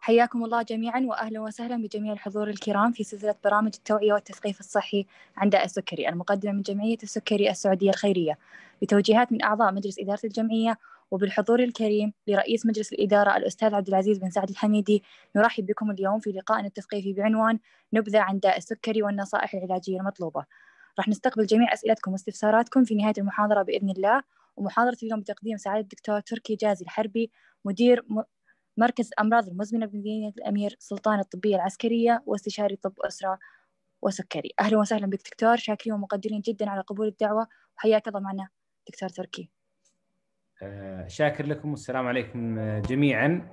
حياكم الله جميعا واهلا وسهلا بجميع الحضور الكرام في سلسله برامج التوعيه والتثقيف الصحي عند السكري المقدمه من جمعيه السكري السعوديه الخيريه بتوجيهات من اعضاء مجلس اداره الجمعيه وبالحضور الكريم لرئيس مجلس الاداره الاستاذ عبد العزيز بن سعد الحميدي نرحب بكم اليوم في لقائنا التثقيفي بعنوان نبذه عن داء السكري والنصائح العلاجيه المطلوبه. راح نستقبل جميع اسئلتكم واستفساراتكم في نهايه المحاضره باذن الله ومحاضرة اليوم بتقديم سعادة الدكتور تركي جازي الحربي مدير مركز الأمراض المزمنة بمدينة الأمير سلطان الطبية العسكرية واستشاري طب أسرة وسكري أهلا وسهلا بك دكتور شاكرين ومقدرين جدا على قبول الدعوة وحياك الله معنا دكتور تركي آه، شاكر لكم والسلام عليكم آه، جميعا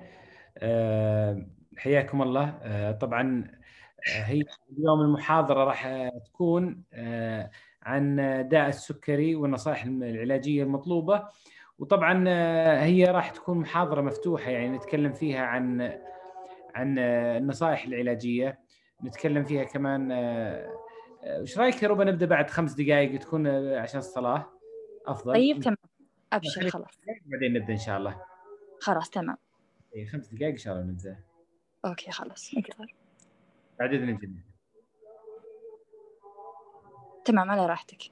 آه، حياكم الله طبعا هي اليوم المحاضرة راح تكون عن داء السكري والنصائح العلاجيه المطلوبه وطبعا آه، هي راح تكون محاضره مفتوحه يعني نتكلم فيها عن عن آه، النصائح العلاجيه نتكلم فيها كمان آه، ايش رايك يا ربا نبدا بعد خمس دقائق تكون عشان الصلاه افضل طيب تمام ابشر خلاص بعدين نبدا ان شاء الله خلاص تمام إيه، خمس دقائق ان شاء الله نبدا اوكي خلاص نقدر عدد من الجنة تمام على راحتك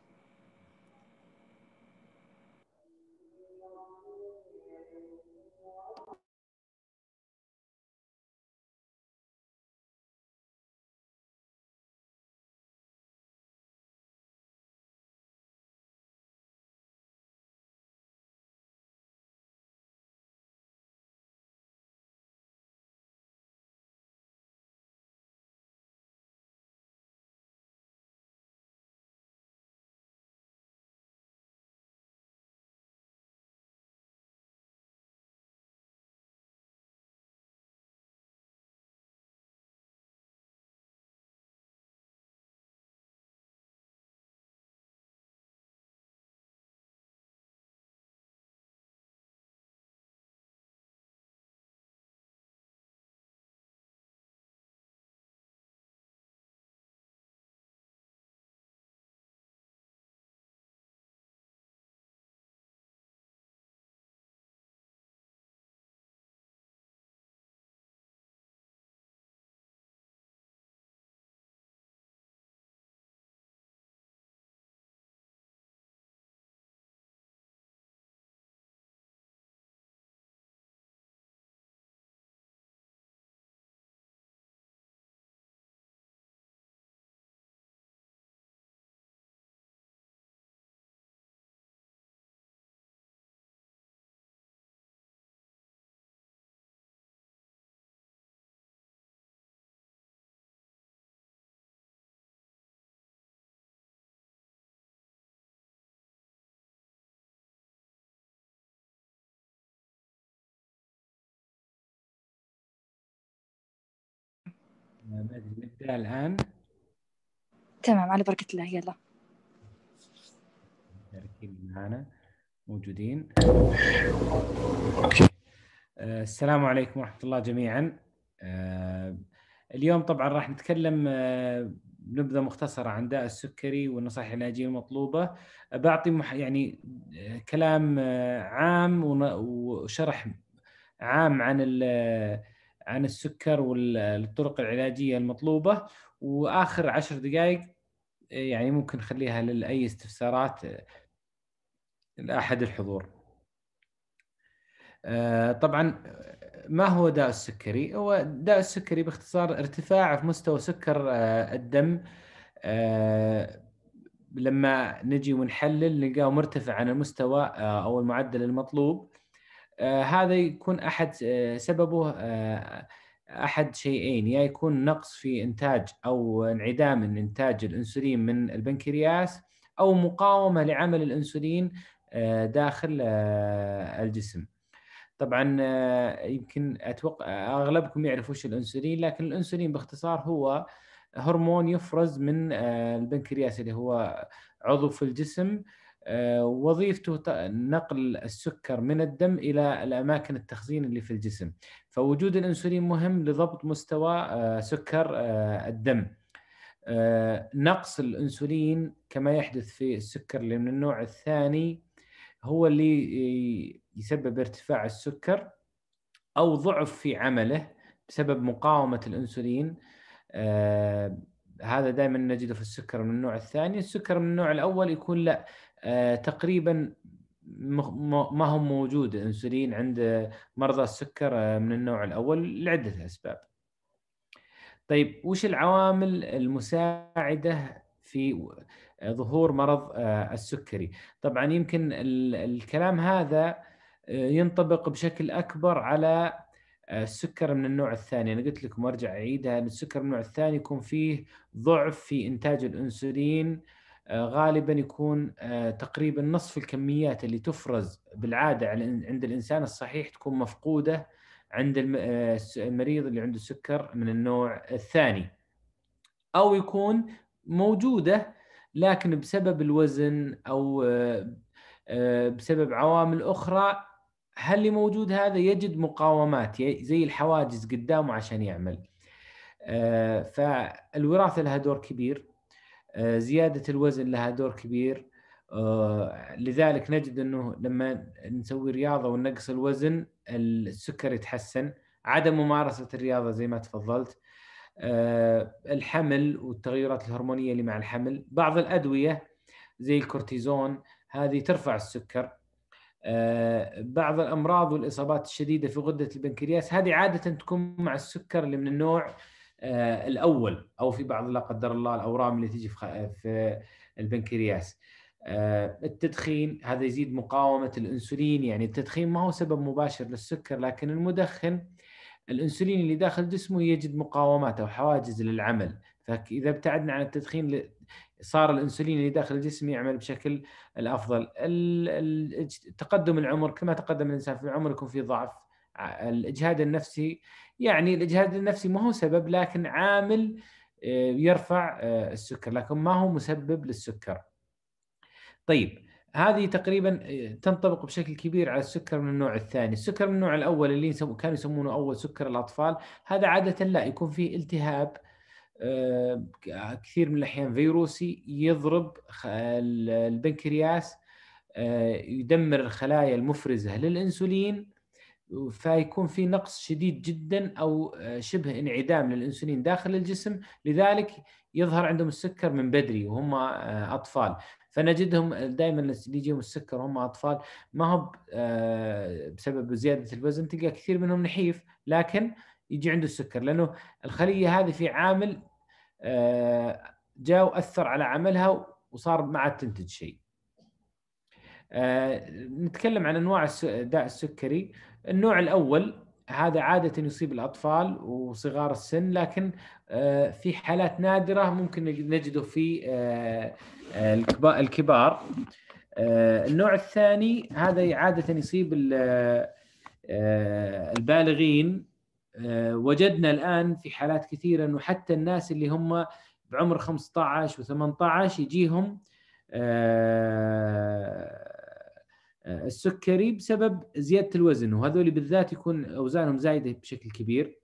نبدا الان تمام على بركه الله يلا المشاركين معنا موجودين آه، السلام عليكم ورحمة الله جميعا آه، اليوم طبعا راح نتكلم آه نبذة مختصرة عن داء السكري والنصائح العلاجية المطلوبة بعطي يعني آه، كلام عام وشرح عام عن عن السكر والطرق العلاجيه المطلوبه واخر عشر دقائق إيه، يعني ممكن نخليها لاي استفسارات إيه، لاحد الحضور. آه، طبعا ما هو داء السكري؟ هو داء السكري باختصار ارتفاع في مستوى سكر آه، الدم آه، لما نجي ونحلل نلقاه مرتفع عن المستوى او المعدل المطلوب آه، هذا يكون احد آه، سببه آه، احد شيئين يا يكون نقص في انتاج او انعدام من انتاج الانسولين من البنكرياس او مقاومه لعمل الانسولين داخل الجسم طبعا يمكن اتوقع اغلبكم يعرف وش الانسولين لكن الانسولين باختصار هو هرمون يفرز من البنكرياس اللي هو عضو في الجسم آه، وظيفته نقل السكر من الدم الى الاماكن التخزين اللي في الجسم فوجود الانسولين مهم لضبط مستوى آه، سكر آه، الدم نقص الانسولين كما يحدث في السكر اللي من النوع الثاني هو اللي يسبب ارتفاع السكر او ضعف في عمله بسبب مقاومه الانسولين هذا دائما نجده في السكر من النوع الثاني السكر من النوع الاول يكون لا آه، تقريبا ما هو موجود الانسولين عند مرضى السكر آه، من النوع الاول لعده اسباب. طيب وش العوامل المساعده في آه، ظهور مرض السكري؟ طبعا يمكن الكلام هذا ينطبق بشكل اكبر على السكر من النوع الثاني انا قلت لكم وارجع اعيدها السكر من النوع الثاني يكون فيه ضعف في انتاج الانسولين غالبا يكون آه، تقريبا نصف الكميات اللي تفرز بالعاده عند الانسان الصحيح تكون مفقوده عند آه، المريض اللي عنده سكر من النوع الثاني او يكون موجوده لكن بسبب الوزن او آه، بسبب عوامل اخرى هل اللي موجود هذا يجد مقاومات زي الحواجز قدامه عشان يعمل فالوراثه لها دور كبير آه، زياده الوزن لها دور كبير آه، لذلك نجد انه لما نسوي رياضه وننقص الوزن السكر يتحسن عدم ممارسه الرياضه زي ما تفضلت آه، الحمل والتغيرات الهرمونيه اللي مع الحمل بعض الادويه زي الكورتيزون هذه ترفع السكر بعض الامراض والاصابات الشديده في غده البنكرياس هذه عاده تكون مع السكر اللي من النوع آه، الاول او في بعض لا قدر الله الاورام اللي تجي في البنكرياس آه، التدخين هذا يزيد مقاومه الانسولين يعني التدخين ما هو سبب مباشر للسكر لكن المدخن الانسولين اللي داخل جسمه يجد مقاومات او حواجز للعمل فاذا ابتعدنا عن التدخين صار الانسولين اللي داخل الجسم يعمل بشكل الافضل تقدم العمر كما تقدم الانسان في العمر يكون في ضعف الاجهاد النفسي يعني الاجهاد النفسي ما هو سبب لكن عامل آه، يرفع آه، السكر لكن ما هو مسبب للسكر طيب هذه تقريبا آه، تنطبق بشكل كبير على السكر من النوع الثاني، السكر من النوع الاول اللي كانوا يسمونه اول سكر الاطفال، هذا عاده لا يكون فيه التهاب كثير من الاحيان فيروسي يضرب البنكرياس يدمر الخلايا المفرزه للانسولين فيكون في نقص شديد جدا او آه، شبه انعدام للانسولين داخل الجسم لذلك يظهر عندهم السكر من بدري وهم آه، اطفال فنجدهم آه، دائما اللي يجيهم السكر وهم اطفال ما هو بسبب زياده الوزن تلقى كثير منهم نحيف لكن يجي عنده السكر لانه الخليه هذه في عامل جاء واثر على عملها وصار ما عاد تنتج شيء. نتكلم عن انواع داء السكري النوع الاول هذا عادة يصيب الأطفال وصغار السن لكن آه، في حالات نادرة ممكن نجده في آه، آه، الكبار النوع الثاني هذا عادة يصيب البالغين وجدنا الآن في حالات كثيرة أنه حتى الناس اللي هم بعمر 15 و18 يجيهم آه، السكري بسبب زياده الوزن وهذول بالذات يكون اوزانهم زايده بشكل كبير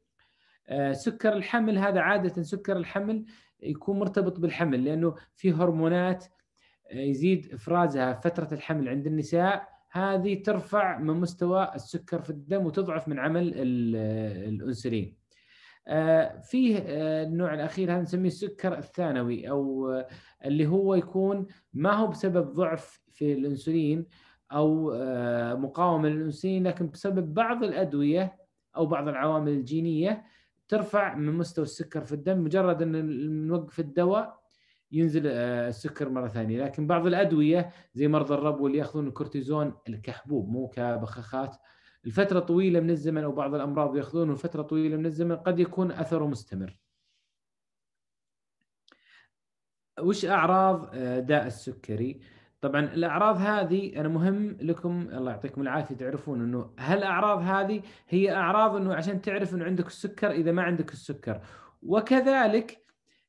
آه، سكر الحمل هذا عاده سكر الحمل يكون مرتبط بالحمل لانه في هرمونات آه، يزيد افرازها فتره الحمل عند النساء هذه ترفع من مستوى السكر في الدم وتضعف من عمل الانسولين فيه النوع الاخير هذا نسميه السكر الثانوي او اللي هو يكون ما هو بسبب ضعف في الانسولين او آه، مقاومه للانسولين لكن بسبب بعض الادويه او بعض العوامل الجينيه ترفع من مستوى السكر في الدم مجرد ان نوقف الدواء ينزل آه، السكر مره ثانيه لكن بعض الادويه زي مرضى الربو اللي ياخذون الكورتيزون الكحبوب مو كبخاخات لفتره طويله من الزمن او بعض الامراض ياخذونه فتره طويله من الزمن قد يكون اثره مستمر. وش اعراض آه، داء السكري؟ طبعا الاعراض هذه انا مهم لكم الله يعطيكم العافيه تعرفون انه هالاعراض هذه هي اعراض انه عشان تعرف انه عندك السكر اذا ما عندك السكر وكذلك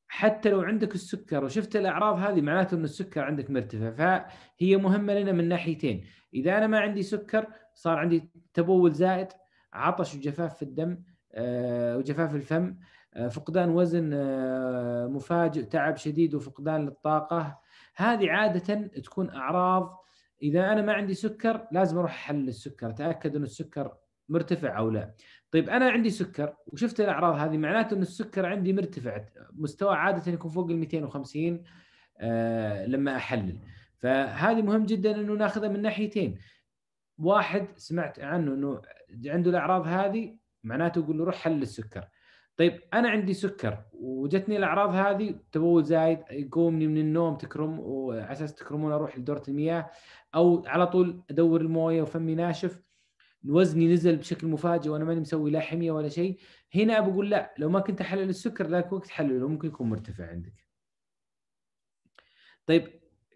حتى لو عندك السكر وشفت الاعراض هذه معناته ان السكر عندك مرتفع فهي مهمه لنا من ناحيتين اذا انا ما عندي سكر صار عندي تبول زائد عطش وجفاف في الدم آه، وجفاف الفم آه، فقدان وزن آه، مفاجئ تعب شديد وفقدان للطاقه هذه عاده تكون اعراض اذا انا ما عندي سكر لازم اروح احلل السكر اتاكد ان السكر مرتفع او لا طيب انا عندي سكر وشفت الاعراض هذه معناته ان السكر عندي مرتفع مستوى عاده يكون فوق ال 250 آه لما احلل فهذه مهم جدا انه ناخذها من ناحيتين واحد سمعت عنه انه عنده الاعراض هذه معناته يقول له روح حل السكر طيب انا عندي سكر وجتني الاعراض هذه تبول زايد يقومني من النوم تكرم وعلى اساس تكرمون اروح لدوره المياه او على طول ادور المويه وفمي ناشف وزني نزل بشكل مفاجئ وانا ماني مسوي لا حميه ولا شيء هنا بقول لا لو ما كنت احلل السكر ذاك الوقت حلله ممكن يكون مرتفع عندك طيب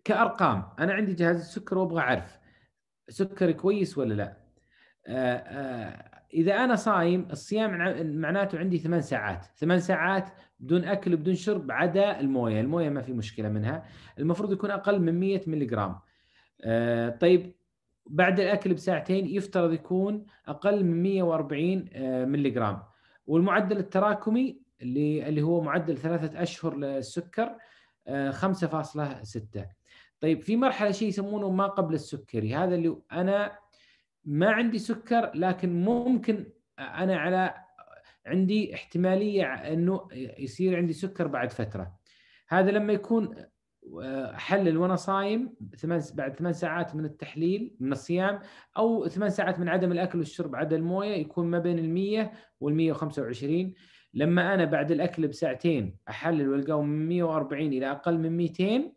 كارقام انا عندي جهاز السكر وابغى اعرف سكر كويس ولا لا آآ آه، آآ آه، اذا انا صايم الصيام معناته عندي ثمان ساعات، ثمان ساعات بدون اكل بدون شرب عدا المويه، المويه ما في مشكله منها، المفروض يكون اقل من 100 ملغرام آه طيب بعد الاكل بساعتين يفترض يكون اقل من 140 آه ملغ. والمعدل التراكمي اللي اللي هو معدل ثلاثه اشهر للسكر آه 5.6. طيب في مرحله شيء يسمونه ما قبل السكري، هذا اللي انا ما عندي سكر لكن ممكن انا على عندي احتماليه انه يصير عندي سكر بعد فتره هذا لما يكون آه، حلل وانا صايم ثمان بعد ثمان ساعات من التحليل من الصيام او ثمان ساعات من عدم الاكل والشرب عدا المويه يكون ما بين ال 100 وال 125 لما انا بعد الاكل بساعتين احلل والقاه من 140 الى اقل من 200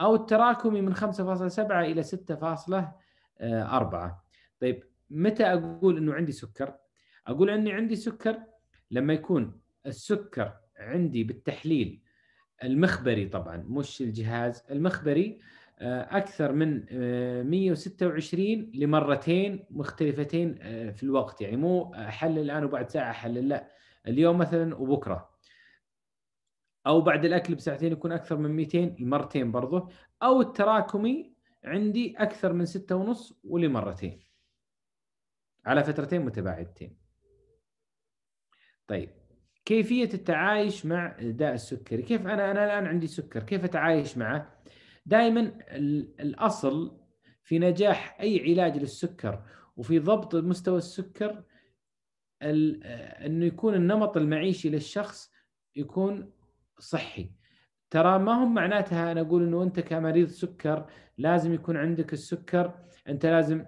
او التراكمي من 5.7 الى 6.4 طيب متى اقول انه عندي سكر؟ اقول اني عندي سكر لما يكون السكر عندي بالتحليل المخبري طبعا مش الجهاز المخبري آه، اكثر من 126 آه، لمرتين مختلفتين آه، في الوقت يعني مو احلل الان وبعد ساعه احلل لا اليوم مثلا وبكره او بعد الاكل بساعتين يكون اكثر من 200 مرتين برضه او التراكمي عندي اكثر من ستة ونص ولمرتين على فترتين متباعدتين طيب كيفية التعايش مع داء السكري كيف أنا أنا الآن عندي سكر كيف أتعايش معه دائما الأصل في نجاح أي علاج للسكر وفي ضبط مستوى السكر أنه يكون النمط المعيشي للشخص يكون صحي ترى ما هم معناتها أنا أقول أنه أنت كمريض سكر لازم يكون عندك السكر أنت لازم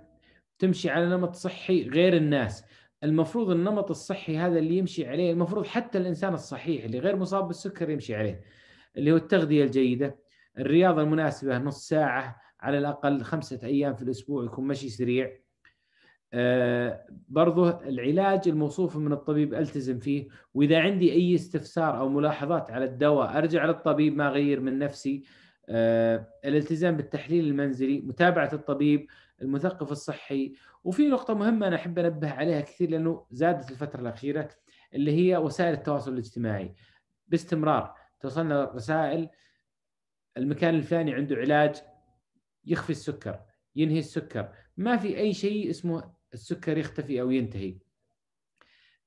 تمشي على نمط صحي غير الناس المفروض النمط الصحي هذا اللي يمشي عليه المفروض حتى الانسان الصحيح اللي غير مصاب بالسكر يمشي عليه اللي هو التغذيه الجيده الرياضه المناسبه نص ساعه على الاقل خمسه ايام في الاسبوع يكون مشي سريع آه برضه العلاج الموصوف من الطبيب التزم فيه واذا عندي اي استفسار او ملاحظات على الدواء ارجع للطبيب ما اغير من نفسي آه الالتزام بالتحليل المنزلي متابعه الطبيب المثقف الصحي وفي نقطة مهمة أنا أحب أنبه عليها كثير لأنه زادت الفترة الأخيرة اللي هي وسائل التواصل الاجتماعي باستمرار توصلنا رسائل المكان الفلاني عنده علاج يخفي السكر ينهي السكر ما في أي شيء اسمه السكر يختفي أو ينتهي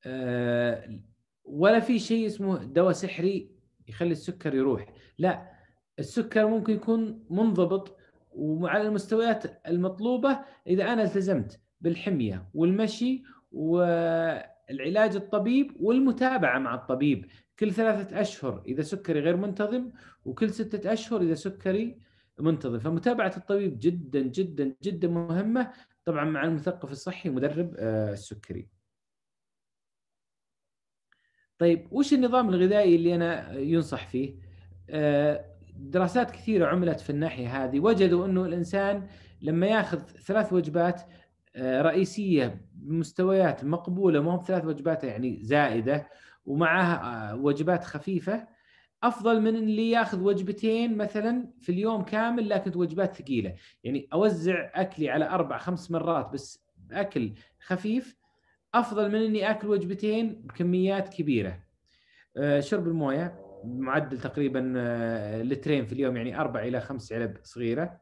آه، ولا في شيء اسمه دواء سحري يخلي السكر يروح لا السكر ممكن يكون منضبط وعلى المستويات المطلوبه اذا انا التزمت بالحميه والمشي والعلاج الطبيب والمتابعه مع الطبيب كل ثلاثه اشهر اذا سكري غير منتظم وكل سته اشهر اذا سكري منتظم فمتابعه الطبيب جدا جدا جدا مهمه طبعا مع المثقف الصحي مدرب السكري. آه، طيب وش النظام الغذائي اللي انا ينصح فيه؟ آه، دراسات كثيره عملت في الناحيه هذه وجدوا انه الانسان لما ياخذ ثلاث وجبات آه، رئيسيه بمستويات مقبوله مو ثلاث وجبات يعني زائده ومعها آه، وجبات خفيفه افضل من اللي ياخذ وجبتين مثلا في اليوم كامل لكن وجبات ثقيله يعني اوزع اكلي على اربع خمس مرات بس اكل خفيف افضل من اني اكل وجبتين بكميات كبيره آه، شرب المويه معدل تقريبا آه، لترين في اليوم يعني اربع الى خمس علب صغيره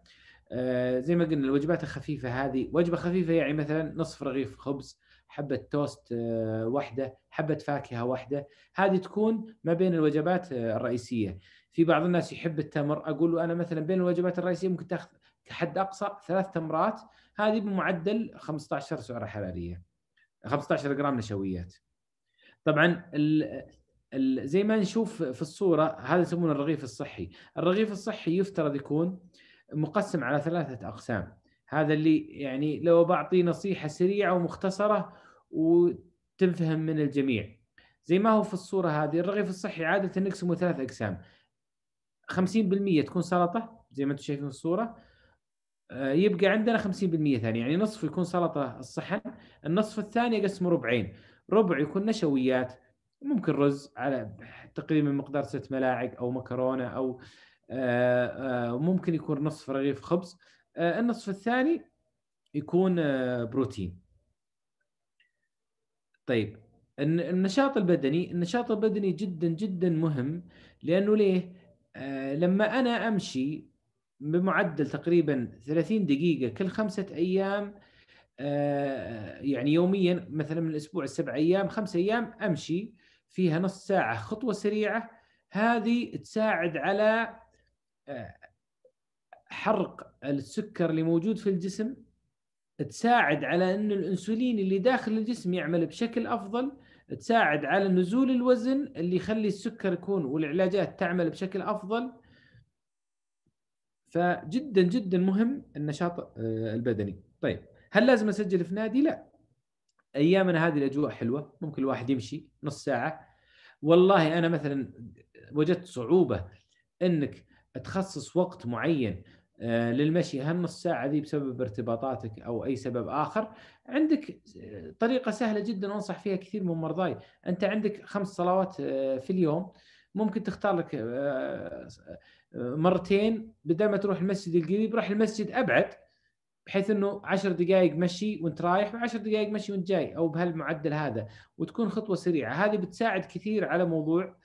آه، زي ما قلنا الوجبات الخفيفه هذه وجبه خفيفه يعني مثلا نصف رغيف خبز حبه توست آه، واحده حبه فاكهه واحده هذه تكون ما بين الوجبات الرئيسيه في بعض الناس يحب التمر اقول له انا مثلا بين الوجبات الرئيسيه ممكن تاخذ كحد اقصى ثلاث تمرات هذه بمعدل 15 سعره حراريه 15 جرام نشويات طبعا زي ما نشوف في الصوره هذا يسمونه الرغيف الصحي، الرغيف الصحي يفترض يكون مقسم على ثلاثه اقسام، هذا اللي يعني لو بعطي نصيحه سريعه ومختصره وتنفهم من الجميع. زي ما هو في الصوره هذه الرغيف الصحي عاده نقسمه ثلاث اقسام. 50% تكون سلطه زي ما انتم شايفين في الصوره آه، يبقى عندنا 50% ثاني يعني نصف يكون سلطه الصحن، النصف الثاني اقسمه ربعين، ربع يكون نشويات ممكن رز على تقريبا مقدار ست ملاعق او مكرونه او آه، آه، ممكن يكون نصف رغيف خبز آه، النصف الثاني يكون بروتين طيب النشاط البدني النشاط البدني جدا جدا مهم لانه ليه لما انا امشي بمعدل تقريبا 30 دقيقه كل خمسه ايام يعني يوميا مثلا من الاسبوع السبع ايام خمسه ايام امشي فيها نص ساعة خطوة سريعة هذه تساعد على آه، حرق السكر اللي موجود في الجسم تساعد على أن الأنسولين اللي داخل الجسم يعمل بشكل أفضل تساعد على نزول الوزن اللي يخلي السكر يكون والعلاجات تعمل بشكل أفضل فجدا جدا مهم النشاط آه، البدني طيب هل لازم أسجل في نادي؟ لا ايامنا هذه الاجواء حلوه ممكن الواحد يمشي نص ساعه والله انا مثلا وجدت صعوبه انك تخصص وقت معين آه، للمشي هالنص ساعة ذي بسبب ارتباطاتك أو أي سبب آخر عندك آه، طريقة سهلة جدا وأنصح فيها كثير من مرضاي أنت عندك خمس صلوات آه، في اليوم ممكن تختار لك مرتين بدل ما تروح المسجد القريب راح المسجد أبعد بحيث انه 10 دقائق مشي وانت رايح و10 دقائق مشي وانت جاي او بهالمعدل هذا وتكون خطوه سريعه هذه بتساعد كثير على موضوع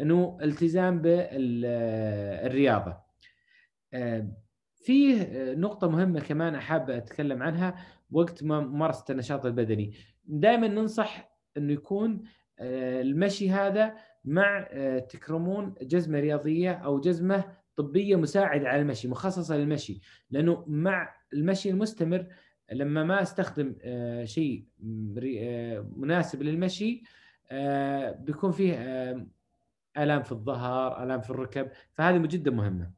انه التزام بالرياضه فيه نقطه مهمه كمان احب اتكلم عنها وقت ممارسه النشاط البدني دائما ننصح انه يكون آه، المشي هذا مع آه، تكرمون جزمه رياضيه او جزمه طبيه مساعده على المشي مخصصه للمشي لانه مع المشي المستمر لما ما استخدم آه، شيء آه، مناسب للمشي آه، بيكون فيه الام في الظهر الام في الركب فهذه جدا مهمه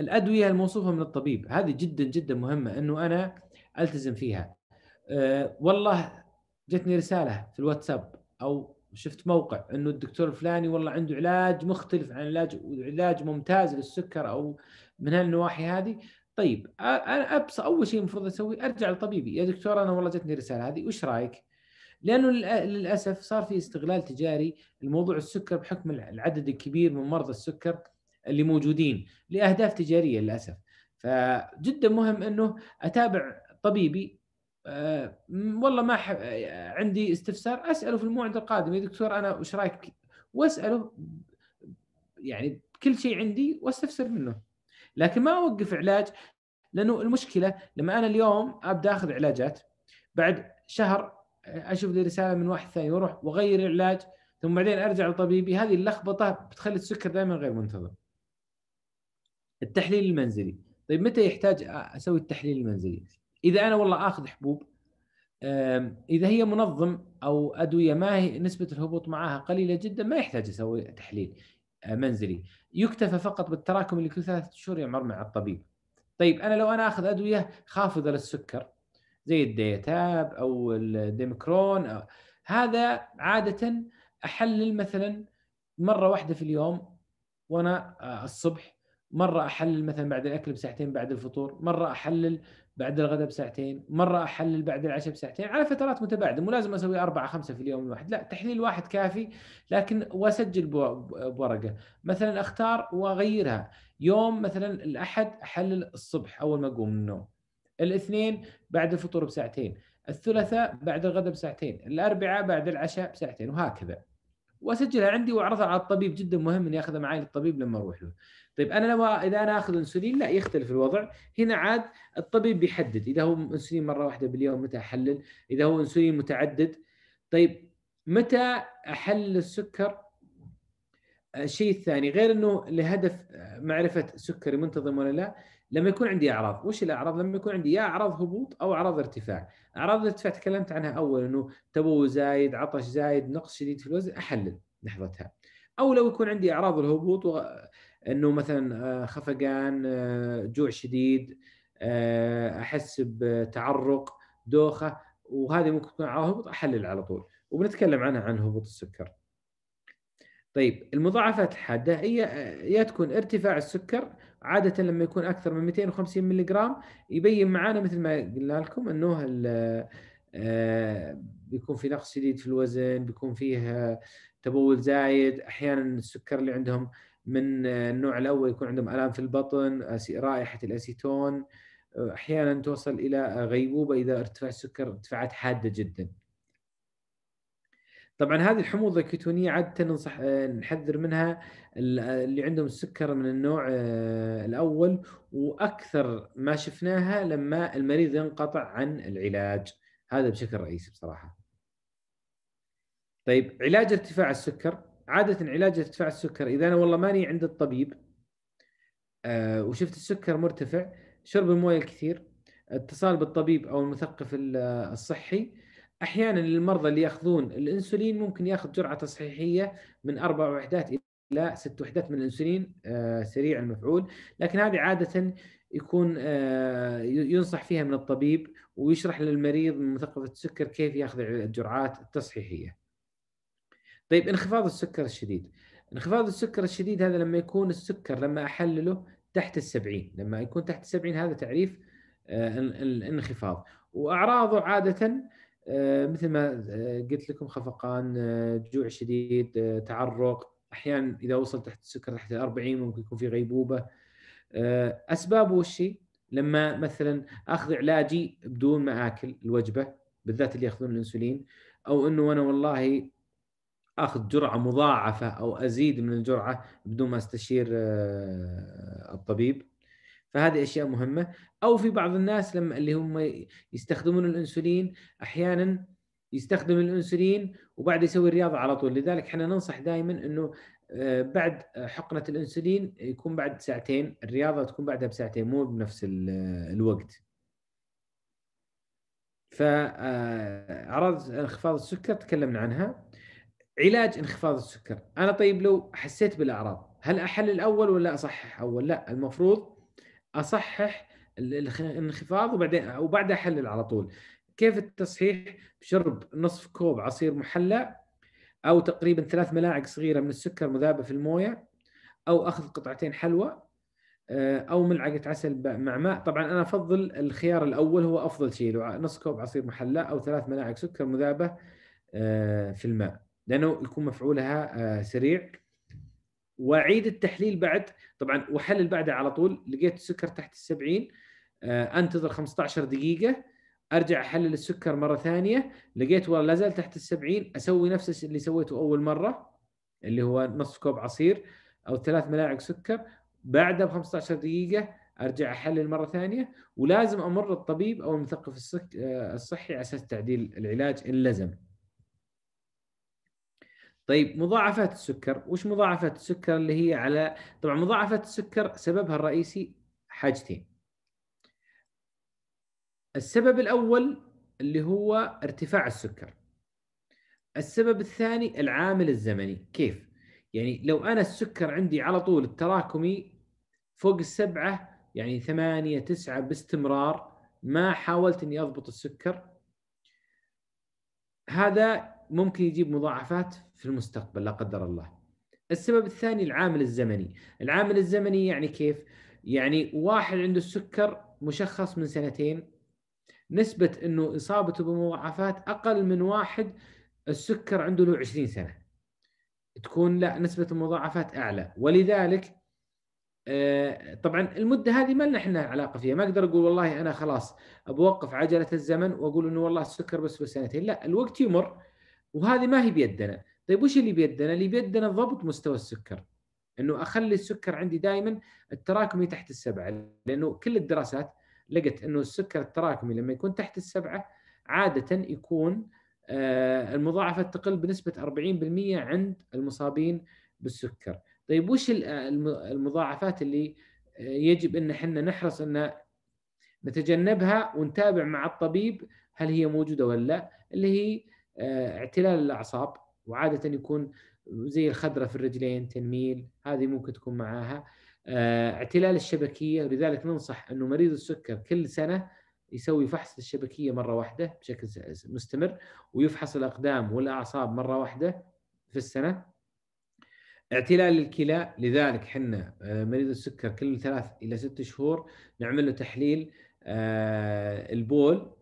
الادويه الموصوفه من الطبيب هذه جدا جدا مهمه انه انا التزم فيها والله جتني رساله في الواتساب او شفت موقع انه الدكتور الفلاني والله عنده علاج مختلف عن علاج وعلاج ممتاز للسكر او من هالنواحي هذه طيب انا ابسط اول شيء المفروض اسويه ارجع لطبيبي يا دكتور انا والله جتني رساله هذه وش رايك؟ لانه للاسف صار في استغلال تجاري لموضوع السكر بحكم العدد الكبير من مرضى السكر اللي موجودين لاهداف تجاريه للاسف فجدا مهم انه اتابع طبيبي أه والله ما حب عندي استفسار اساله في الموعد القادم يا دكتور انا وش رايك واساله يعني كل شيء عندي واستفسر منه لكن ما اوقف علاج لانه المشكله لما انا اليوم ابدا اخذ علاجات بعد شهر اشوف لي رساله من واحد ثاني واروح واغير العلاج ثم بعدين ارجع لطبيبي هذه اللخبطه بتخلي السكر دائما غير منتظم. التحليل المنزلي طيب متى يحتاج اسوي التحليل المنزلي؟ اذا انا والله اخذ حبوب اذا هي منظم او ادويه ما هي نسبه الهبوط معها قليله جدا ما يحتاج اسوي تحليل منزلي يكتفى فقط بالتراكم اللي كل ثلاثة شهور يعمر مع الطبيب طيب انا لو انا اخذ ادويه خافضه للسكر زي الديتاب او الديمكرون أو هذا عاده احلل مثلا مره واحده في اليوم وانا آه، الصبح مره احلل مثلا بعد الاكل بساعتين بعد الفطور مره احلل بعد الغداء بساعتين مره احلل بعد العشاء بساعتين على فترات متباعده مو لازم اسوي اربعه خمسه في اليوم الواحد لا تحليل واحد كافي لكن واسجل بورقه مثلا اختار واغيرها يوم مثلا الاحد احلل الصبح اول ما اقوم من النوم الاثنين بعد الفطور بساعتين الثلاثاء بعد الغداء بساعتين الاربعاء بعد العشاء بساعتين وهكذا واسجلها عندي واعرضها على الطبيب جدا مهم اني اخذها معي للطبيب لما اروح له. طيب انا لو اذا انا اخذ انسولين لا يختلف الوضع، هنا عاد الطبيب بيحدد اذا هو انسولين مره واحده باليوم متى احلل، اذا هو انسولين متعدد. طيب متى احلل السكر؟ الشيء الثاني غير انه لهدف آه، معرفه سكري منتظم ولا لا لما يكون عندي اعراض، وش الاعراض؟ لما يكون عندي يا اعراض هبوط او اعراض ارتفاع، اعراض الارتفاع تكلمت عنها اول انه تبول زايد، عطش زايد، نقص شديد في الوزن احلل لحظتها. او لو يكون عندي اعراض الهبوط و... آه، انه مثلا آه، خفقان، جوع شديد، احس بتعرق، دوخه، وهذه ممكن تكون اعراض هبوط احلل على طول، وبنتكلم عنها عن هبوط السكر. طيب المضاعفات الحاده هي آه، يا تكون ارتفاع السكر عاده لما يكون اكثر من 250 ملغ يبين معانا مثل ما قلنا لكم انه آه، بيكون في نقص شديد في الوزن بيكون فيه آه، تبول زايد احيانا السكر اللي عندهم من النوع الاول يكون عندهم الام في البطن رائحه الاسيتون احيانا توصل الى غيبوبه اذا ارتفاع السكر ارتفاعات حاده جدا طبعا هذه الحموضه الكيتونيه عاده ننصح آه، نحذر منها آه، اللي عندهم السكر من النوع آه، الاول واكثر ما شفناها لما المريض ينقطع عن العلاج هذا بشكل رئيسي بصراحه. طيب علاج ارتفاع السكر عاده علاج ارتفاع السكر اذا انا والله ماني عند الطبيب وشفت السكر مرتفع شرب المويه الكثير اتصال بالطبيب او المثقف الصحي احيانا المرضى اللي ياخذون الانسولين ممكن ياخذ جرعه تصحيحيه من اربع وحدات الى ست وحدات من الانسولين آه، سريع المفعول لكن هذه عاده يكون آه، ينصح فيها من الطبيب ويشرح للمريض من مثقف السكر كيف ياخذ الجرعات التصحيحيه طيب انخفاض السكر الشديد انخفاض السكر الشديد هذا لما يكون السكر لما احلله تحت السبعين لما يكون تحت السبعين هذا تعريف آه، الانخفاض واعراضه عاده آه، مثل ما آه، قلت لكم خفقان آه، جوع شديد تعرق احيانا اذا وصل تحت السكر تحت ال 40 ممكن يكون في غيبوبه اسباب وش لما مثلا اخذ علاجي بدون ما اكل الوجبه بالذات اللي ياخذون الانسولين او انه انا والله اخذ جرعه مضاعفه او ازيد من الجرعه بدون ما استشير الطبيب فهذه اشياء مهمه او في بعض الناس لما اللي هم يستخدمون الانسولين احيانا يستخدم الانسولين وبعد يسوي الرياضه على طول لذلك احنا ننصح دائما انه آه، بعد حقنه الانسولين يكون بعد ساعتين الرياضه تكون بعدها بساعتين مو بنفس آه، الوقت فاعراض آه، انخفاض السكر تكلمنا عنها علاج انخفاض السكر انا طيب لو حسيت بالاعراض هل احل الاول ولا اصحح اول لا المفروض اصحح الانخفاض وبعدين وبعدها احلل على طول كيف التصحيح بشرب نصف كوب عصير محلى او تقريبا ثلاث ملاعق صغيره من السكر مذابه في المويه او اخذ قطعتين حلوى آه، او ملعقه عسل مع ماء طبعا انا افضل الخيار الاول هو افضل شيء نصف كوب عصير محلى او ثلاث ملاعق سكر مذابه آه، في الماء لانه يكون مفعولها آه، سريع واعيد التحليل بعد طبعا واحلل بعدها على طول لقيت السكر تحت ال 70 آه، انتظر 15 دقيقه ارجع احلل السكر مره ثانيه لقيت والله لا زال تحت ال 70 اسوي نفس اللي سويته اول مره اللي هو نص كوب عصير او ثلاث ملاعق سكر بعدها ب 15 دقيقه ارجع احلل مره ثانيه ولازم امر الطبيب او المثقف آه، الصحي على اساس تعديل العلاج ان لزم. طيب مضاعفات السكر وش مضاعفات السكر اللي هي على طبعا مضاعفات السكر سببها الرئيسي حاجتين السبب الاول اللي هو ارتفاع السكر السبب الثاني العامل الزمني كيف يعني لو انا السكر عندي على طول التراكمي فوق السبعه يعني ثمانيه تسعه باستمرار ما حاولت اني اضبط السكر هذا ممكن يجيب مضاعفات في المستقبل لا قدر الله. السبب الثاني العامل الزمني، العامل الزمني يعني كيف؟ يعني واحد عنده السكر مشخص من سنتين نسبة انه اصابته بمضاعفات اقل من واحد السكر عنده له 20 سنة. تكون لا نسبة المضاعفات اعلى، ولذلك آه، طبعا المده هذه ما لنا احنا علاقه فيها ما اقدر اقول والله انا خلاص بوقف عجله الزمن واقول انه والله السكر بس بسنتين لا الوقت يمر وهذه ما هي بيدنا طيب وش اللي بيدنا اللي بيدنا ضبط مستوى السكر انه اخلي السكر عندي دائما التراكمي تحت السبعه لانه كل الدراسات لقت انه السكر التراكمي لما يكون تحت السبعه عاده يكون آه، المضاعفه تقل بنسبه 40% عند المصابين بالسكر. طيب وش آه، المضاعفات اللي آه، يجب ان احنا نحرص ان نتجنبها ونتابع مع الطبيب هل هي موجوده ولا لا؟ اللي هي آه، اعتلال الاعصاب وعاده يكون زي الخدره في الرجلين تنميل هذه ممكن تكون معاها آه، اعتلال الشبكيه لذلك ننصح انه مريض السكر كل سنه يسوي فحص للشبكيه مره واحده بشكل مستمر ويفحص الاقدام والاعصاب مره واحده في السنه اعتلال الكلى لذلك حنا آه، مريض السكر كل ثلاث الى ست شهور نعمل له تحليل البول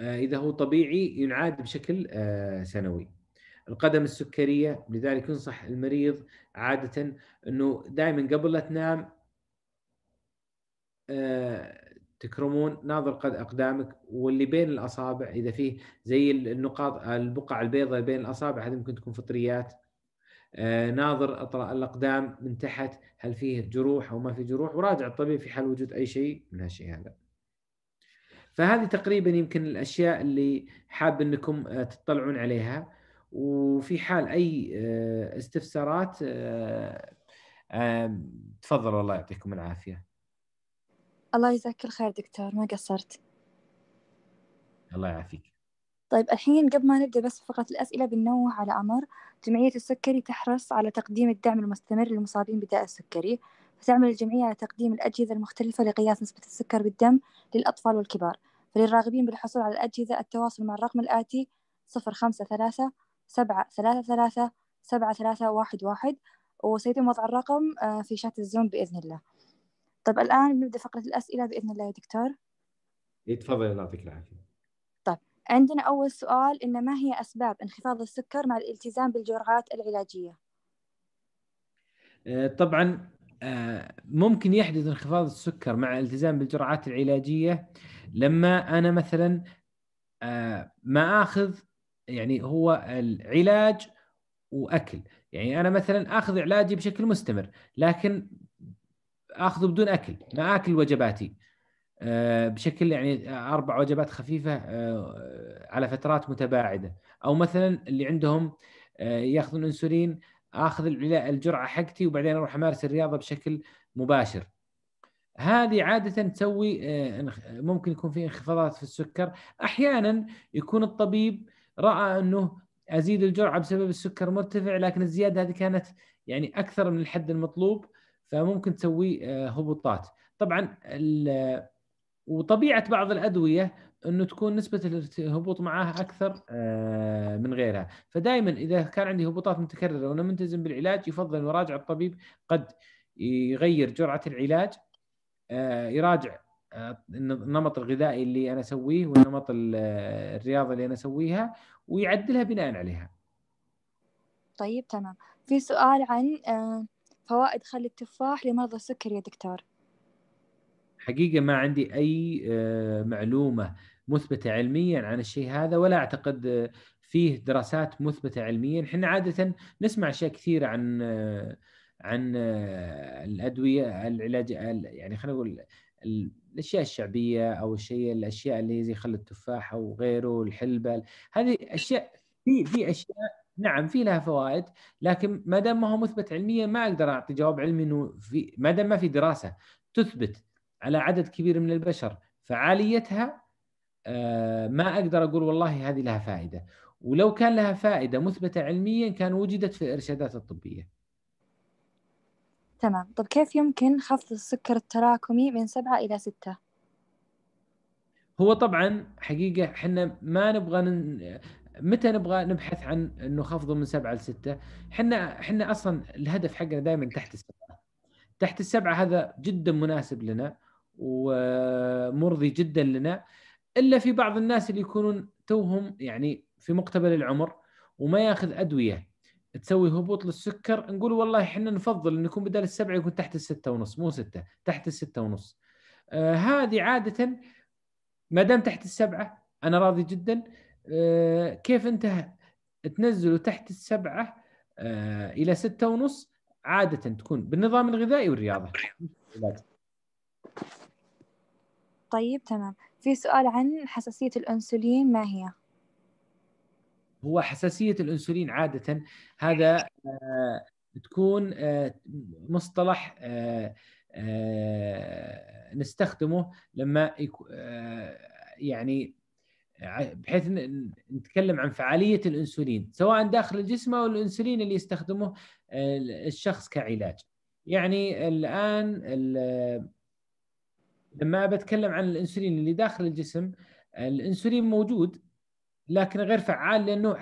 آه، اذا هو طبيعي ينعاد بشكل آه، سنوي. القدم السكريه لذلك ينصح المريض عاده انه دائما قبل لا تنام آه، تكرمون ناظر قد اقدامك واللي بين الاصابع اذا فيه زي النقاط البقع البيضاء بين الاصابع هذه ممكن تكون فطريات ناظر الاقدام من تحت هل فيه جروح او ما في جروح وراجع الطبيب في حال وجود اي شيء من هالشيء هذا. فهذه تقريبا يمكن الاشياء اللي حاب انكم آه، تطلعون عليها وفي حال اي آه، استفسارات آه، تفضلوا الله يعطيكم العافيه الله يجزاك الخير دكتور ما قصرت الله يعافيك طيب الحين قبل ما نبدأ بس فقرة الأسئلة بننوه على أمر جمعية السكري تحرص على تقديم الدعم المستمر للمصابين بداء السكري تعمل الجمعية على تقديم الأجهزة المختلفة لقياس نسبة السكر بالدم للأطفال والكبار فللراغبين بالحصول على الأجهزة التواصل مع الرقم الآتي صفر خمسة ثلاثة سبعة ثلاثة ثلاثة سبعة ثلاثة واحد واحد وسيتم وضع الرقم آه، في شات الزوم بإذن الله طب الآن نبدأ فقرة الأسئلة بإذن الله يا دكتور إيه، تفضل يعطيك العافية طيب عندنا أول سؤال إن ما هي أسباب انخفاض السكر مع الالتزام بالجرعات العلاجية آه، طبعا ممكن يحدث انخفاض السكر مع الالتزام بالجرعات العلاجيه لما انا مثلا آه، ما اخذ يعني هو العلاج واكل يعني انا مثلا اخذ علاجي بشكل مستمر لكن اخذه بدون اكل ما اكل وجباتي آه، بشكل يعني اربع وجبات خفيفه آه، على فترات متباعده او مثلا اللي عندهم ياخذون انسولين اخذ الجرعه حقتي وبعدين اروح امارس الرياضه بشكل مباشر هذه عادة تسوي آه، ممكن يكون في انخفاضات في السكر، احيانا يكون الطبيب رأى انه ازيد الجرعة بسبب السكر مرتفع لكن الزيادة هذه كانت يعني اكثر من الحد المطلوب فممكن تسوي آه، هبوطات. طبعا وطبيعة بعض الادوية انه تكون نسبه الهبوط معاها اكثر آه، من غيرها، فدائما اذا كان عندي هبوطات متكرره وانا ملتزم بالعلاج يفضل يراجع الطبيب قد يغير جرعه العلاج آه، يراجع آه، النمط الغذائي اللي انا اسويه والنمط الرياضه اللي انا اسويها ويعدلها بناء عليها. طيب تمام، في سؤال عن فوائد خل التفاح لمرضى السكر يا دكتور. حقيقه ما عندي اي آه، معلومه مثبته علميا عن الشيء هذا ولا اعتقد آه، فيه دراسات مثبته علميا احنا عاده نسمع اشياء كثيره عن آه، عن الادويه العلاج يعني خلينا نقول الاشياء الشعبيه او الشيء الاشياء اللي زي خل التفاح او غيره الحلبه هذه اشياء في في اشياء نعم في لها فوائد لكن ما دام ما هو مثبت علميا ما اقدر اعطي جواب علمي انه في ما دام ما في دراسه تثبت على عدد كبير من البشر فعاليتها آه، ما اقدر اقول والله هذه لها فائده ولو كان لها فائده مثبته علميا كان وجدت في الارشادات الطبيه تمام طب كيف يمكن خفض السكر التراكمي من سبعة إلى ستة؟ هو طبعا حقيقة احنا ما نبغى نن... متى نبغى نبحث عن انه خفضه من سبعة لستة؟ احنا احنا اصلا الهدف حقنا دائما تحت السبعة. تحت السبعة هذا جدا مناسب لنا ومرضي جدا لنا الا في بعض الناس اللي يكونون توهم يعني في مقتبل العمر وما ياخذ ادويه تسوي هبوط للسكر نقول والله احنا نفضل انه يكون بدل السبعه يكون تحت الستة ونص مو ستة تحت الستة ونص آه هذه عاده ما دام تحت السبعه انا راضي جدا آه كيف انت تنزله تحت السبعه آه الى ستة ونص عاده تكون بالنظام الغذائي والرياضه طيب تمام في سؤال عن حساسية الأنسولين ما هي؟ هو حساسية الأنسولين عادة هذا آه، تكون آه، مصطلح آه، نستخدمه لما يعني بحيث نتكلم عن فعالية الأنسولين سواء داخل الجسم أو الأنسولين اللي يستخدمه الشخص كعلاج يعني الآن لما بتكلم عن الانسولين اللي داخل الجسم الانسولين موجود لكن غير فعال لانه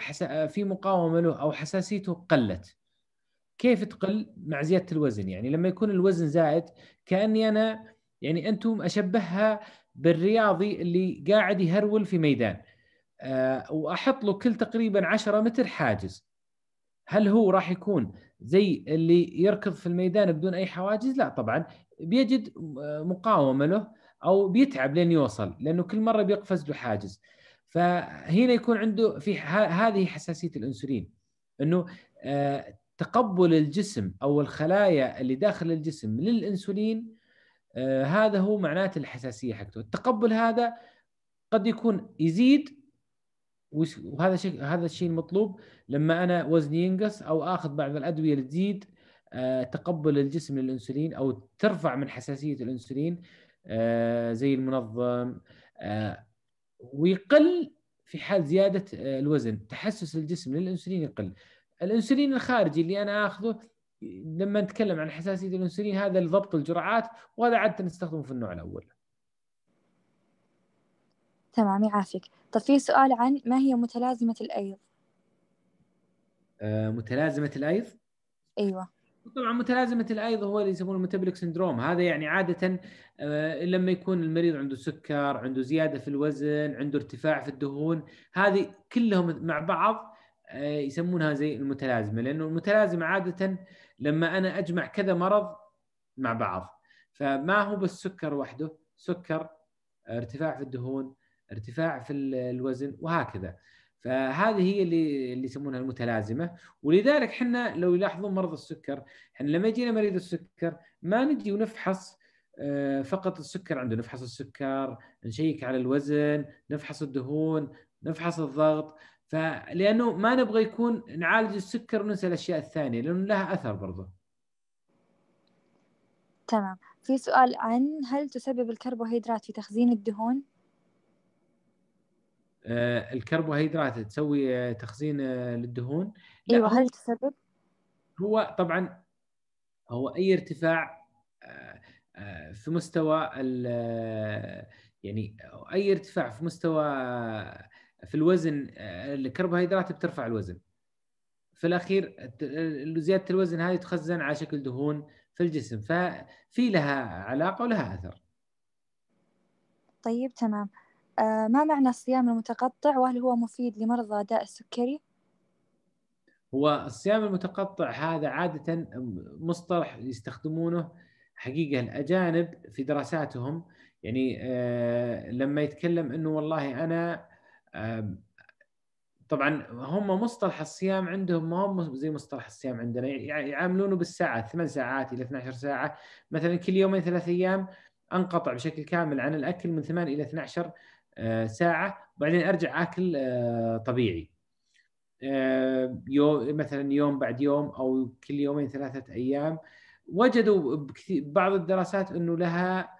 في مقاومه له او حساسيته قلت كيف تقل مع زياده الوزن يعني لما يكون الوزن زائد كاني انا يعني انتم اشبهها بالرياضي اللي قاعد يهرول في ميدان أه واحط له كل تقريبا 10 متر حاجز هل هو راح يكون زي اللي يركض في الميدان بدون اي حواجز؟ لا طبعا بيجد آه، مقاومه له او بيتعب لين يوصل لانه كل مره بيقفز له حاجز. فهنا يكون عنده في هذه حساسيه الانسولين انه آه، تقبل الجسم او الخلايا اللي داخل الجسم للانسولين آه، هذا هو معناته الحساسيه حقته، التقبل هذا قد يكون يزيد وهذا شيء هذا الشيء المطلوب لما انا وزني ينقص او اخذ بعض الادويه اللي تزيد آه، تقبل الجسم للانسولين او ترفع من حساسيه الانسولين آه، زي المنظم آه، ويقل في حال زياده الوزن تحسس الجسم للانسولين يقل الانسولين الخارجي اللي انا اخذه لما نتكلم عن حساسيه الانسولين هذا لضبط الجرعات وهذا عاده نستخدمه في النوع الاول تمام يعافيك طب في سؤال عن ما هي متلازمة الأيض آه متلازمة الأيض أيوة طبعا متلازمة الأيض هو اللي يسمونه الميتابوليك سندروم هذا يعني عادة آه لما يكون المريض عنده سكر عنده زيادة في الوزن عنده ارتفاع في الدهون هذه كلهم مع بعض آه، يسمونها زي المتلازمة لأنه المتلازمة عادة لما أنا أجمع كذا مرض مع بعض فما هو بس سكر وحده سكر ارتفاع في الدهون ارتفاع في الوزن وهكذا فهذه هي اللي اللي يسمونها المتلازمه ولذلك احنا لو يلاحظون مرضى السكر احنا لما يجينا مريض السكر ما نجي ونفحص آه، فقط السكر عنده نفحص السكر نشيك على الوزن نفحص الدهون نفحص الضغط فلانه ما نبغى يكون نعالج السكر وننسى الاشياء الثانيه لانه لها اثر برضه تمام في سؤال عن هل تسبب الكربوهيدرات في تخزين الدهون آه، الكربوهيدرات تسوي آه، تخزين آه، للدهون ايوه هل تسبب؟ هو طبعا هو اي ارتفاع في مستوى يعني اي ارتفاع في مستوى في الوزن الكربوهيدرات بترفع الوزن في الاخير زياده الوزن هذه تخزن على شكل دهون في الجسم ففي لها علاقه ولها اثر طيب تمام آه، ما معنى الصيام المتقطع وهل هو مفيد لمرضى داء السكري؟ هو الصيام المتقطع هذا عادة مصطلح يستخدمونه حقيقة الأجانب في دراساتهم يعني آه، لما يتكلم أنه والله أنا طبعا هم مصطلح الصيام عندهم ما هم زي مصطلح الصيام عندنا يعاملونه بالساعات ثمان ساعات الى 12 ساعه مثلا كل يومين ثلاث ايام انقطع بشكل كامل عن الاكل من ثمان الى 12 آه، ساعه وبعدين ارجع اكل آه، طبيعي آه، يوم مثلا يوم بعد يوم او كل يومين ثلاثه ايام وجدوا بعض الدراسات انه لها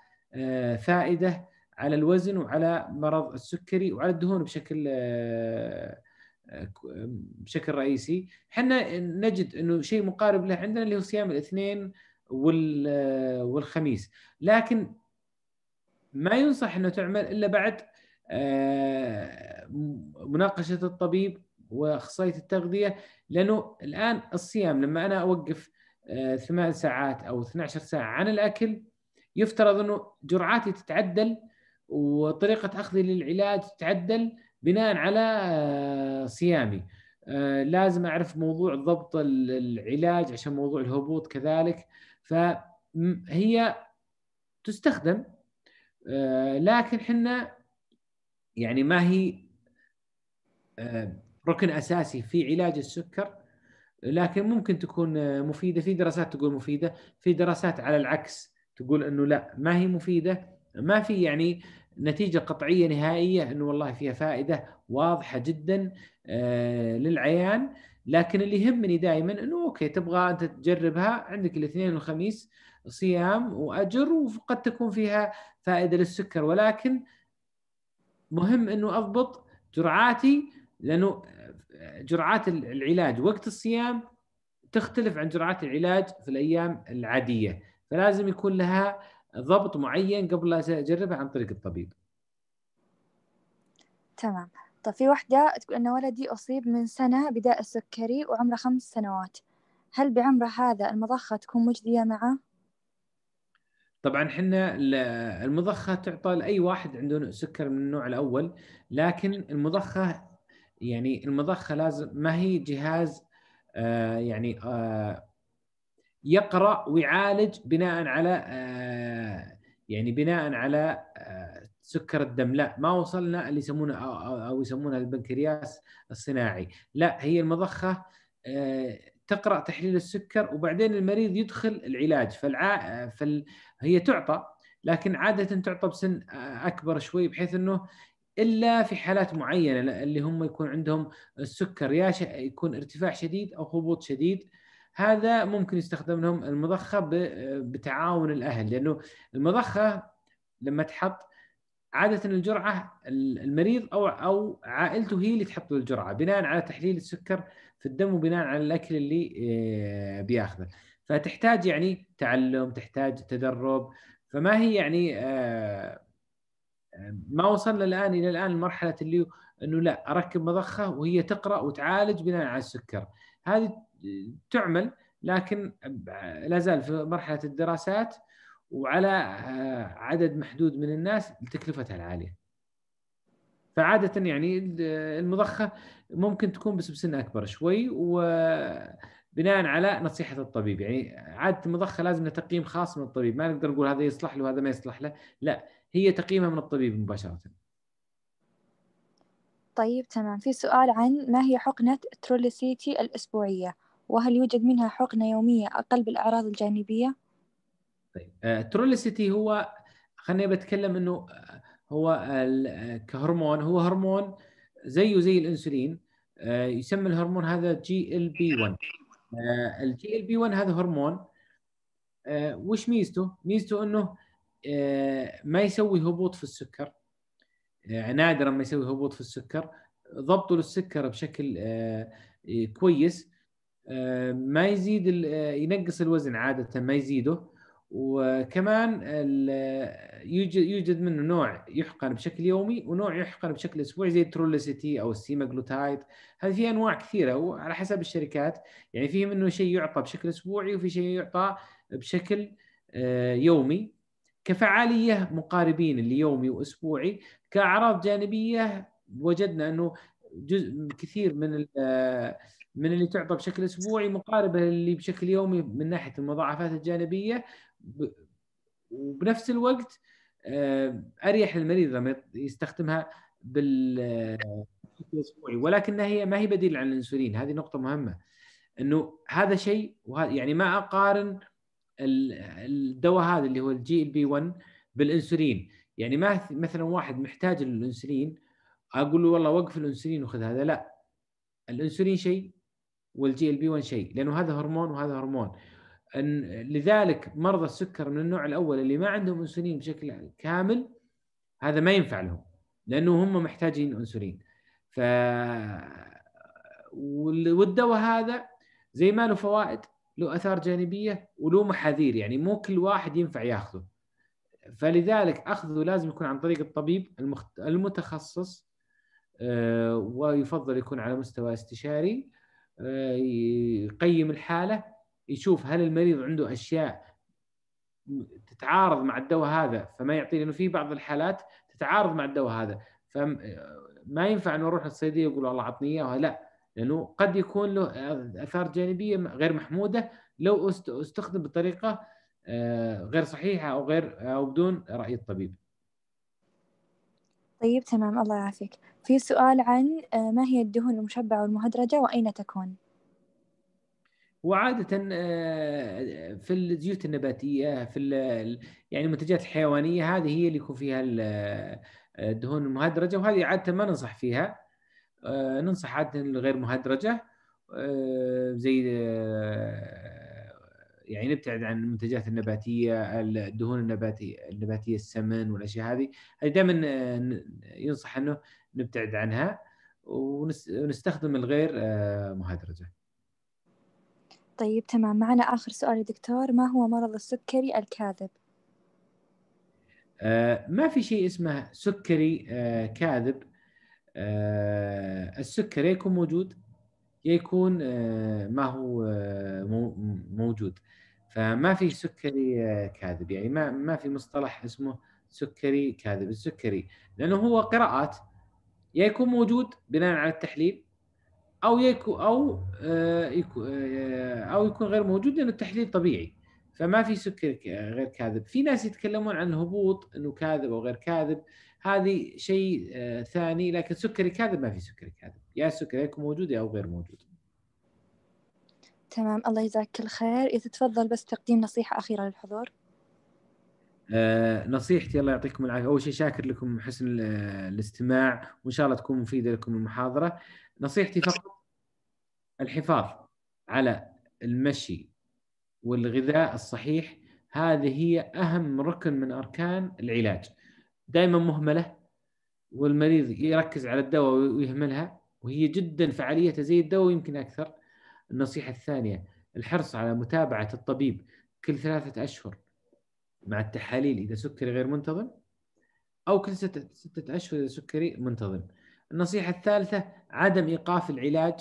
فائده على الوزن وعلى مرض السكري وعلى الدهون بشكل بشكل رئيسي احنا نجد انه شيء مقارب له عندنا اللي هو صيام الاثنين والخميس لكن ما ينصح انه تعمل الا بعد آه، مناقشه الطبيب واخصائيه التغذيه لانه الان الصيام لما انا اوقف آه، ثمان ساعات او 12 ساعه عن الاكل يفترض انه جرعاتي تتعدل وطريقه اخذي للعلاج تتعدل بناء على آه، صيامي لازم اعرف موضوع ضبط العلاج عشان موضوع الهبوط كذلك فهي تستخدم لكن احنا يعني ما هي آه، ركن اساسي في علاج السكر لكن ممكن تكون آه، مفيده في دراسات تقول مفيده في دراسات على العكس تقول انه لا ما هي مفيده ما في يعني نتيجه قطعيه نهائيه انه والله فيها فائده واضحه جدا آه، للعيان لكن اللي يهمني دائما انه اوكي تبغى انت تجربها عندك الاثنين والخميس صيام واجر وقد تكون فيها فائده للسكر ولكن مهم انه اضبط جرعاتي لانه جرعات العلاج وقت الصيام تختلف عن جرعات العلاج في الايام العاديه فلازم يكون لها ضبط معين قبل لا اجربها عن طريق الطبيب تمام طيب في واحدة تقول أن ولدي أصيب من سنة بداء السكري وعمره خمس سنوات هل بعمره هذا المضخة تكون مجدية معه؟ طبعا حنا المضخه تعطى لاي واحد عنده سكر من النوع الاول لكن المضخه يعني المضخه لازم ما هي جهاز آه يعني آه يقرا ويعالج بناء على آه يعني بناء على آه، سكر الدم لا ما وصلنا اللي يسمونه او يسمونه البنكرياس الصناعي لا هي المضخه آه، تقرا تحليل السكر وبعدين المريض يدخل العلاج فالع... فال... هي تعطى لكن عاده تعطى بسن آه، اكبر شوي بحيث انه الا في حالات معينه اللي هم يكون عندهم السكر يا ش... يكون ارتفاع شديد او هبوط شديد هذا ممكن يستخدم لهم المضخه ب... آه، بتعاون الاهل لانه المضخه لما تحط عاده الجرعه المريض او او عائلته هي اللي تحط الجرعه بناء على تحليل السكر في الدم وبناء على الاكل اللي آه، بياخذه فتحتاج يعني تعلم تحتاج تدرب فما هي يعني آه، آه، ما وصلنا الان الى الان لمرحله اللي انه لا اركب مضخه وهي تقرا وتعالج بناء على السكر هذه تعمل لكن لا زال في مرحله الدراسات وعلى آه، عدد محدود من الناس لتكلفتها العاليه. فعاده يعني المضخه ممكن تكون بس بسن اكبر شوي وبناء على نصيحه الطبيب يعني عاده المضخه لازم لها تقييم خاص من الطبيب ما نقدر نقول هذا يصلح له وهذا ما يصلح له لا هي تقييمها من الطبيب مباشره. طيب تمام في سؤال عن ما هي حقنة تروليسيتي الأسبوعية وهل يوجد منها حقنة يومية أقل بالأعراض الجانبية؟ طيب تروليسيتي آه، هو خليني بتكلم انه آه، هو آه، كهرمون هو هرمون زيه زي الانسولين يسمى الهرمون هذا جي ال بي 1 الجي ال بي 1 هذا هرمون وش ميزته؟ ميزته انه ما يسوي هبوط في السكر نادرا ما يسوي هبوط في السكر ضبطه للسكر بشكل كويس ما يزيد ينقص الوزن عاده ما يزيده وكمان يوجد يوجد منه نوع يحقن بشكل يومي ونوع يحقن بشكل اسبوعي زي التروليسيتي او السيماجلوتايد هذه في انواع كثيره وعلى حسب الشركات يعني في منه شيء يعطى بشكل اسبوعي وفي شيء يعطى بشكل آه، يومي كفعاليه مقاربين ليومي واسبوعي كاعراض جانبيه وجدنا انه جزء كثير من آه، من اللي تعطى بشكل اسبوعي مقاربه للي بشكل يومي من ناحيه المضاعفات الجانبيه وبنفس الوقت آه، اريح للمريض لما يستخدمها بال اسبوعي ولكنها هي ما هي بديل عن الانسولين هذه نقطه مهمه انه هذا شيء يعني ما اقارن الدواء هذا اللي هو الجي ال بي 1 بالانسولين يعني ما مثلا واحد محتاج للانسولين اقول له والله وقف الانسولين وخذ هذا لا الانسولين شيء والجي ال بي 1 شيء لانه هذا هرمون وهذا هرمون أن لذلك مرضى السكر من النوع الاول اللي ما عندهم انسولين بشكل كامل هذا ما ينفع لهم لانه هم محتاجين انسولين ف والدواء هذا زي ما له فوائد له اثار جانبيه وله محاذير يعني مو كل واحد ينفع ياخذه فلذلك اخذه لازم يكون عن طريق الطبيب المخت... المتخصص آه، ويفضل يكون على مستوى استشاري آه، يقيم الحاله يشوف هل المريض عنده اشياء تتعارض مع الدواء هذا فما يعطيه لانه في بعض الحالات تتعارض مع الدواء هذا فما ينفع انه اروح للصيدليه واقول والله اعطني اياها لا لانه قد يكون له اثار جانبيه غير محموده لو استخدم بطريقه آه، غير صحيحه او غير او بدون راي الطبيب. طيب تمام الله يعافيك. في سؤال عن آه، ما هي الدهون المشبعه والمهدرجه واين تكون؟ وعاده آه، في الزيوت النباتيه في يعني المنتجات الحيوانيه هذه هي اللي يكون فيها الدهون آه، المهدرجه وهذه عاده ما ننصح فيها آه، ننصح عاده الغير مهدرجه زي يعني نبتعد عن المنتجات النباتيه الدهون النباتيه النباتيه السمن والاشياء هذه هذه دائما ينصح انه نبتعد عنها ونستخدم الغير مهدرجه طيب تمام معنا آخر سؤال يا دكتور ما هو مرض السكري الكاذب؟ آه ما في شيء اسمه سكري آه كاذب آه السكري يكون موجود يكون آه، ما هو آه، موجود فما في سكري آه، كاذب يعني ما ما في مصطلح اسمه سكري كاذب السكري لانه هو قراءات يا يكون موجود بناء على التحليل او يكو او آه، آه، او يكون غير موجود لان التحليل طبيعي فما في سكر غير كاذب في ناس يتكلمون عن الهبوط انه كاذب او غير كاذب هذه شيء آه، ثاني لكن سكري كاذب ما في سكري كاذب يا السكري يكون موجود او غير موجود تمام الله يجزاك الخير إذا تفضل بس تقديم نصيحة أخيرة للحضور آه، نصيحتي الله يعطيكم العافيه اول شيء شاكر لكم حسن الاستماع وان شاء الله تكون مفيده لكم المحاضره نصيحتي فقط الحفاظ على المشي والغذاء الصحيح هذه هي اهم ركن من اركان العلاج دائما مهمله والمريض يركز على الدواء ويهملها وهي جدا فعاليتها زي الدواء يمكن اكثر النصيحه الثانيه الحرص على متابعه الطبيب كل ثلاثه اشهر مع التحاليل اذا سكري غير منتظم او كل ستة, ستة اشهر اذا سكري منتظم. النصيحه الثالثه عدم ايقاف العلاج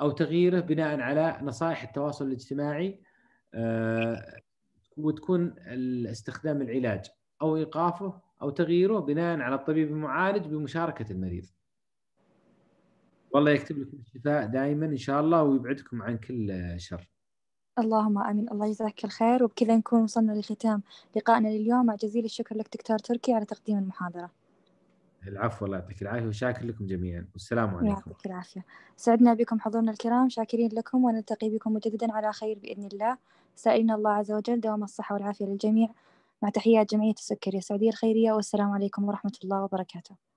او تغييره بناء على نصائح التواصل الاجتماعي آه، وتكون استخدام العلاج او ايقافه او تغييره بناء على الطبيب المعالج بمشاركه المريض. والله يكتب لكم الشفاء دائما ان شاء الله ويبعدكم عن كل شر. اللهم امين الله يجزاك الخير وبكذا نكون وصلنا لختام لقائنا لليوم مع جزيل الشكر لك دكتور تركي على تقديم المحاضره العفو الله يعطيك العافيه وشاكر لكم جميعا والسلام عليكم يعطيك العافيه سعدنا بكم حضورنا الكرام شاكرين لكم ونلتقي بكم مجددا على خير باذن الله سائلين الله عز وجل دوام الصحه والعافيه للجميع مع تحيات جمعيه السكري السعوديه الخيريه والسلام عليكم ورحمه الله وبركاته